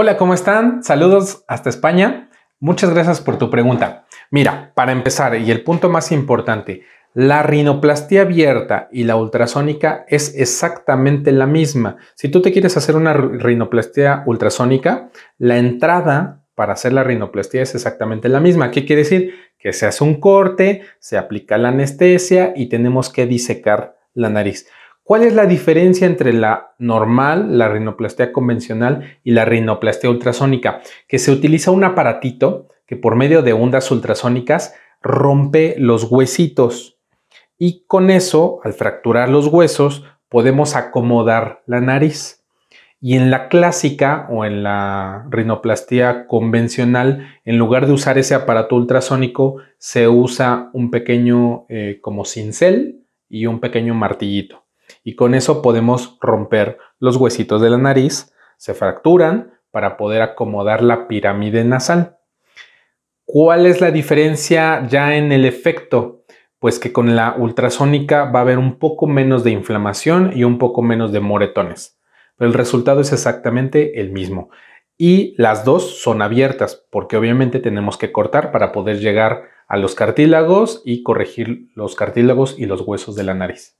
Hola, ¿cómo están? Saludos hasta España. Muchas gracias por tu pregunta. Mira, para empezar, y el punto más importante, la rinoplastia abierta y la ultrasónica es exactamente la misma. Si tú te quieres hacer una rinoplastia ultrasónica, la entrada para hacer la rinoplastia es exactamente la misma. ¿Qué quiere decir? Que se hace un corte, se aplica la anestesia y tenemos que disecar la nariz. ¿Cuál es la diferencia entre la normal, la rinoplastia convencional y la rinoplastia ultrasónica? Que se utiliza un aparatito que por medio de ondas ultrasónicas rompe los huesitos y con eso, al fracturar los huesos, podemos acomodar la nariz. Y en la clásica o en la rinoplastia convencional, en lugar de usar ese aparato ultrasónico, se usa un pequeño eh, como cincel y un pequeño martillito y con eso podemos romper los huesitos de la nariz, se fracturan para poder acomodar la pirámide nasal. ¿Cuál es la diferencia ya en el efecto? Pues que con la ultrasónica va a haber un poco menos de inflamación y un poco menos de moretones, pero el resultado es exactamente el mismo. Y las dos son abiertas, porque obviamente tenemos que cortar para poder llegar a los cartílagos y corregir los cartílagos y los huesos de la nariz.